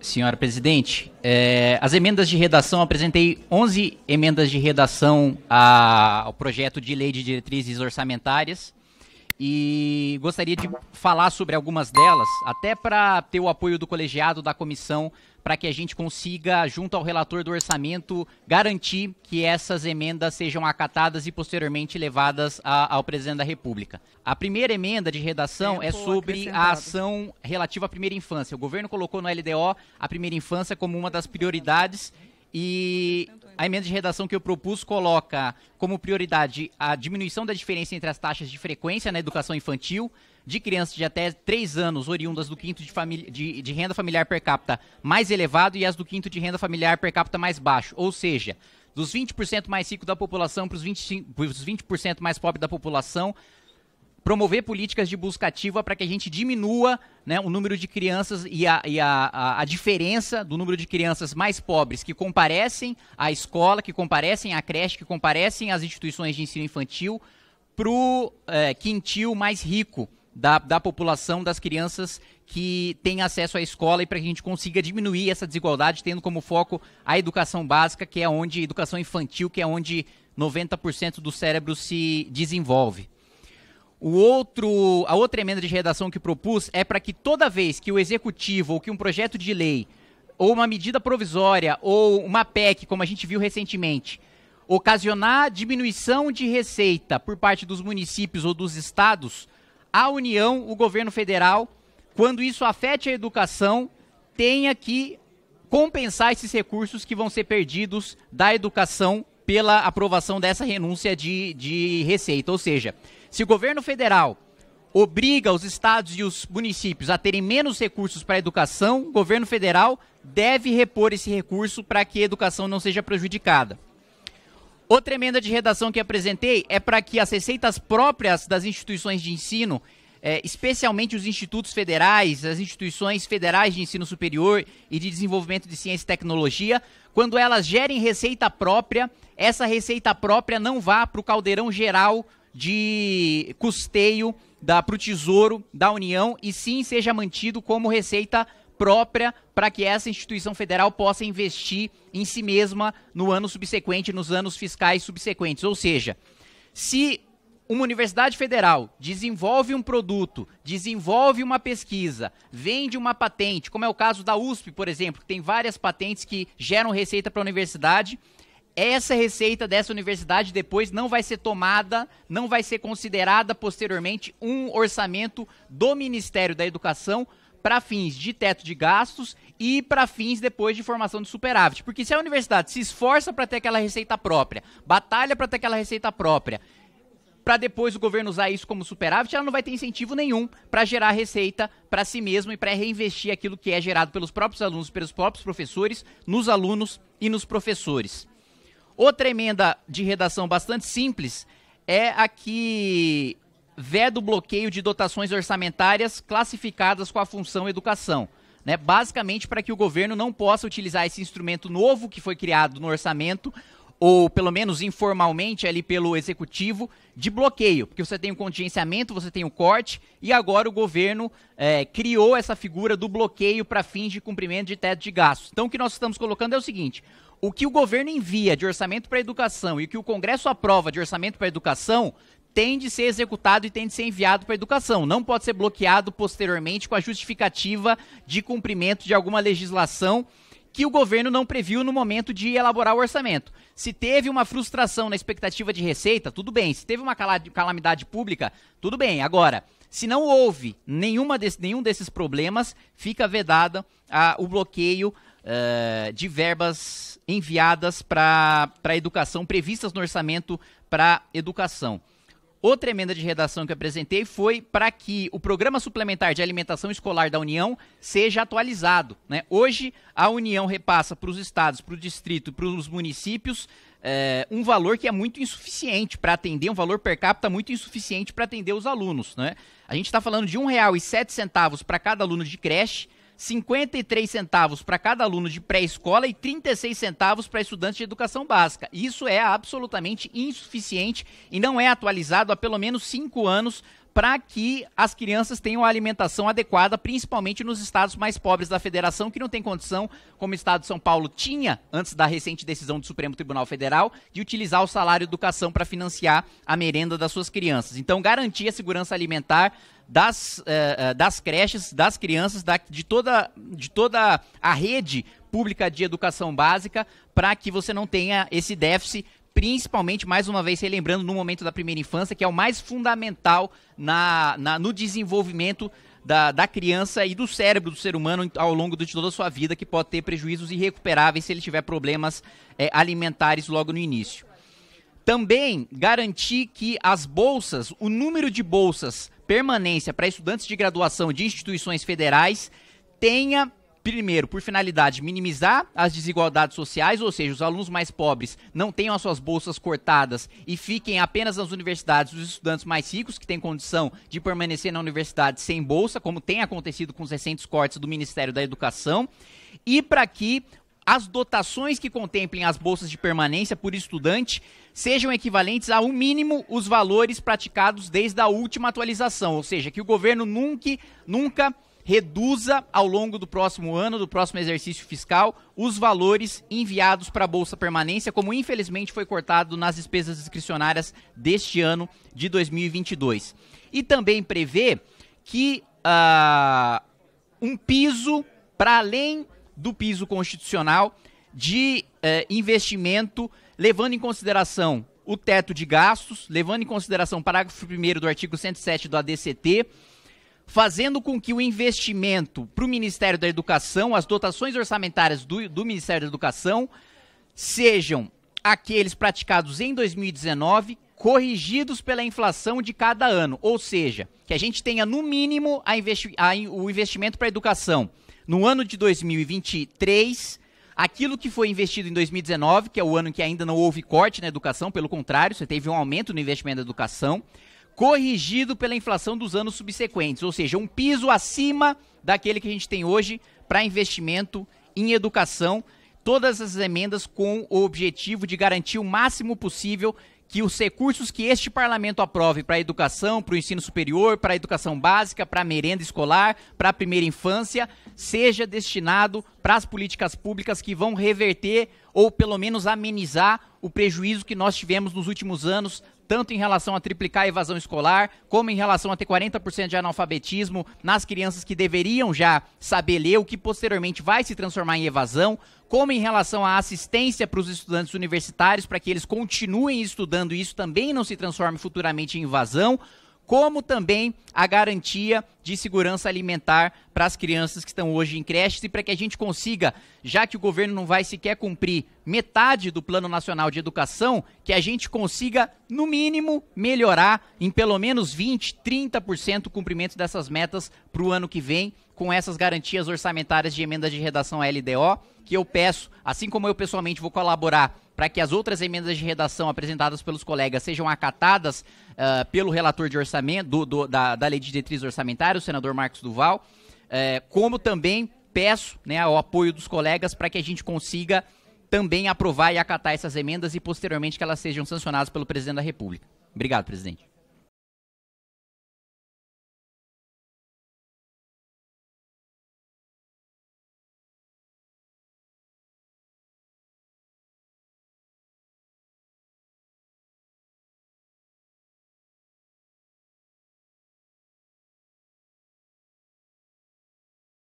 Senhora presidente, é, as emendas de redação, apresentei 11 emendas de redação a, ao projeto de lei de diretrizes orçamentárias e gostaria de falar sobre algumas delas, até para ter o apoio do colegiado, da comissão, para que a gente consiga, junto ao relator do orçamento, garantir que essas emendas sejam acatadas e posteriormente levadas a, ao presidente da República. A primeira emenda de redação é, é sobre a ação relativa à primeira infância. O governo colocou no LDO a primeira infância como uma das prioridades e a emenda de redação que eu propus coloca como prioridade a diminuição da diferença entre as taxas de frequência na né, educação infantil de crianças de até 3 anos, oriundas do quinto de, de, de renda familiar per capita mais elevado e as do quinto de renda familiar per capita mais baixo. Ou seja, dos 20% mais ricos da população para os 20% mais pobres da população, promover políticas de busca ativa para que a gente diminua né, o número de crianças e, a, e a, a, a, diferença do número de crianças mais pobres que comparecem à escola, que comparecem à creche, que comparecem às instituições de ensino infantil, para o é, eh, quintil mais rico da, da população das crianças que têm acesso à escola e para que a gente consiga diminuir essa desigualdade, tendo como foco a educação básica, que é onde, educação infantil, que é onde 90% do cérebro se desenvolve. O outro, a outra emenda de redação que propus é para que toda vez que o executivo ou que um projeto de lei ou uma medida provisória ou uma PEC, como a gente viu recentemente, ocasionar diminuição de receita por parte dos municípios ou dos estados, a União, o governo federal, quando isso afete a educação, tenha que compensar esses recursos que vão ser perdidos da educação pela aprovação dessa renúncia de, de receita. Ou seja, se o governo federal obriga os estados e os municípios a terem menos recursos para a educação, o governo federal deve repor esse recurso para que a educação não seja prejudicada. Outra emenda de redação que apresentei é para que as receitas próprias das instituições de ensino, é, especialmente os institutos federais, as instituições federais de ensino superior e de desenvolvimento de ciência e tecnologia, quando elas gerem receita própria, essa receita própria não vá para o caldeirão geral de custeio para o Tesouro da União e sim seja mantido como receita própria para que essa instituição federal possa investir em si mesma no ano subsequente, nos anos fiscais subsequentes. Ou seja, se uma universidade federal desenvolve um produto, desenvolve uma pesquisa, vende uma patente, como é o caso da USP, por exemplo, que tem várias patentes que geram receita para a universidade, essa receita dessa universidade depois não vai ser tomada, não vai ser considerada posteriormente um orçamento do Ministério da Educação para fins de teto de gastos e para fins depois de formação de superávit. Porque se a universidade se esforça para ter aquela receita própria, batalha para ter aquela receita própria, para depois o governo usar isso como superávit, ela não vai ter incentivo nenhum para gerar receita para si mesmo e para reinvestir aquilo que é gerado pelos próprios alunos, pelos próprios professores, nos alunos e nos professores. Outra emenda de redação bastante simples é a que veda o bloqueio de dotações orçamentárias classificadas com a função educação. Né? Basicamente para que o governo não possa utilizar esse instrumento novo que foi criado no orçamento ou pelo menos informalmente ali pelo executivo, de bloqueio, porque você tem o contingenciamento, você tem o corte, e agora o governo é, criou essa figura do bloqueio para fins de cumprimento de teto de gastos. Então o que nós estamos colocando é o seguinte: o que o governo envia de orçamento para a educação e o que o Congresso aprova de orçamento para a educação tem de ser executado e tem de ser enviado para a educação. Não pode ser bloqueado posteriormente com a justificativa de cumprimento de alguma legislação que o governo não previu no momento de elaborar o orçamento. Se teve uma frustração na expectativa de receita, tudo bem. Se teve uma calamidade pública, tudo bem. Agora, se não houve nenhuma desse, nenhum desses problemas, fica vedado o bloqueio uh, de verbas enviadas para a educação, previstas no orçamento para educação. Outra emenda de redação que apresentei foi para que o Programa Suplementar de Alimentação Escolar da União seja atualizado. Né? Hoje, a União repassa para os estados, para o distrito, para os municípios é, um valor que é muito insuficiente para atender, um valor per capita muito insuficiente para atender os alunos. Né? A gente está falando de R$ 1,07 para cada aluno de creche, 53 centavos para cada aluno de pré-escola e 36 centavos para estudantes de educação básica. Isso é absolutamente insuficiente e não é atualizado há pelo menos cinco anos para que as crianças tenham a alimentação adequada, principalmente nos estados mais pobres da federação, que não tem condição, como o estado de São Paulo tinha, antes da recente decisão do Supremo Tribunal Federal, de utilizar o salário educação para financiar a merenda das suas crianças. Então, garantir a segurança alimentar das, eh, eh, das creches, das crianças, da, de, toda, de toda a rede pública de educação básica, para que você não tenha esse déficit principalmente, mais uma vez, relembrando no momento da primeira infância, que é o mais fundamental na, na no desenvolvimento da, da, criança e do cérebro do ser humano ao longo de toda a sua vida, que pode ter prejuízos irrecuperáveis se ele tiver problemas é, alimentares logo no início. Também garantir que as bolsas, o número de bolsas permanência para estudantes de graduação de instituições federais tenha primeiro, por finalidade, minimizar as desigualdades sociais, ou seja, os alunos mais pobres não tenham as suas bolsas cortadas e fiquem apenas nas universidades os estudantes mais ricos que têm condição de permanecer na universidade sem bolsa, como tem acontecido com os recentes cortes do Ministério da Educação, e para que as dotações que contemplem as bolsas de permanência por estudante sejam equivalentes ao mínimo os valores praticados desde a última atualização, ou seja, que o governo nunca nunca reduza ao longo do próximo ano, do próximo exercício fiscal, os valores enviados para a Bolsa Permanência, como infelizmente foi cortado nas despesas discricionárias deste ano de 2022. E também prevê que uh, um piso, para além do piso constitucional, de uh, investimento, levando em consideração o teto de gastos, levando em consideração o parágrafo 1 do artigo 107 do ADCT fazendo com que o investimento para o Ministério da Educação, as dotações orçamentárias do, do Ministério da Educação, sejam aqueles praticados em 2019, corrigidos pela inflação de cada ano. Ou seja, que a gente tenha no mínimo a investi a, o investimento para a educação no ano de 2023, aquilo que foi investido em 2019, que é o ano em que ainda não houve corte na educação, pelo contrário, você teve um aumento no investimento na educação corrigido pela inflação dos anos subsequentes, ou seja, um piso acima daquele que a gente tem hoje para investimento em educação. Todas as emendas com o objetivo de garantir o máximo possível que os recursos que este parlamento aprove para a educação, para o ensino superior, para a educação básica, para a merenda escolar, para a primeira infância, seja destinado para as políticas públicas que vão reverter ou pelo menos amenizar o prejuízo que nós tivemos nos últimos anos tanto em relação a triplicar a evasão escolar, como em relação a ter 40% de analfabetismo nas crianças que deveriam já saber ler, o que posteriormente vai se transformar em evasão, como em relação à assistência para os estudantes universitários, para que eles continuem estudando e isso também não se transforme futuramente em evasão como também a garantia de segurança alimentar para as crianças que estão hoje em creches e para que a gente consiga, já que o governo não vai sequer cumprir metade do Plano Nacional de Educação, que a gente consiga, no mínimo, melhorar em pelo menos 20%, 30% o cumprimento dessas metas para o ano que vem, com essas garantias orçamentárias de emendas de redação à LDO, que eu peço, assim como eu pessoalmente vou colaborar para que as outras emendas de redação apresentadas pelos colegas sejam acatadas uh, pelo relator de orçamento, do, do, da, da lei de diretrizes orçamentárias, o senador Marcos Duval, uh, como também peço né, o apoio dos colegas para que a gente consiga também aprovar e acatar essas emendas e posteriormente que elas sejam sancionadas pelo presidente da República. Obrigado, presidente.